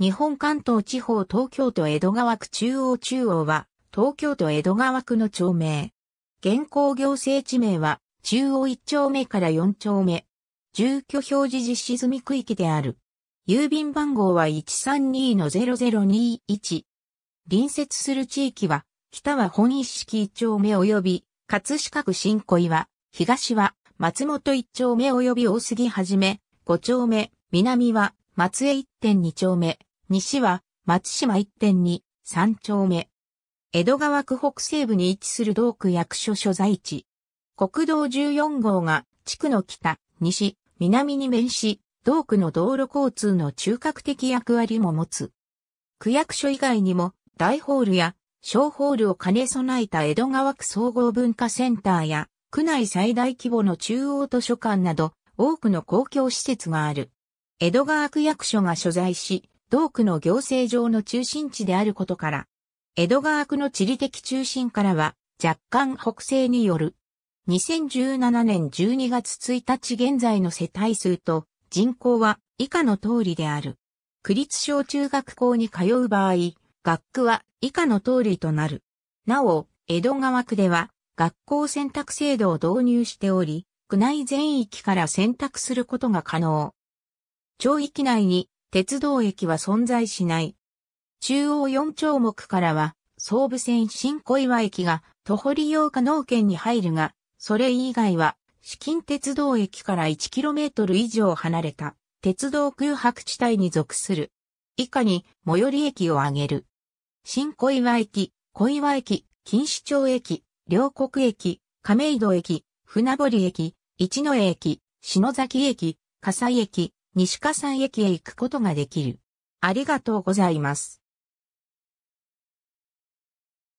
日本関東地方東京都江戸川区中央中央は、東京都江戸川区の町名。現行行政地名は、中央1丁目から4丁目。住居表示実施済み区域である。郵便番号は132-0021。隣接する地域は、北は本一式1丁目及び、葛飾区新小岩、東は松本1丁目及び大杉はじめ、5丁目、南は松江1.2丁目、西は松島1.2、3丁目。江戸川区北西部に位置する道区役所所在地。国道14号が地区の北、西、南に面し、道区の道路交通の中核的役割も持つ。区役所以外にも大ホールや小ホールを兼ね備えた江戸川区総合文化センターや区内最大規模の中央図書館など多くの公共施設がある。江戸川区役所が所在し、同区の行政上の中心地であることから、江戸川区の地理的中心からは若干北西による。2017年12月1日現在の世帯数と人口は以下の通りである。区立小中学校に通う場合、学区は以下の通りとなる。なお、江戸川区では学校選択制度を導入しており、区内全域から選択することが可能。町域内に鉄道駅は存在しない。中央4丁目からは、総武線新小岩駅が徒歩利用可能圏に入るが、それ以外は、至金鉄道駅から 1km 以上離れた鉄道空白地帯に属する。以下に最寄り駅を挙げる。新小岩駅、小岩駅、錦糸町駅、両国駅、亀戸駅、船堀駅、一野駅、篠崎駅、笠井駅、西笠駅へ行くことができる。ありがとうございます。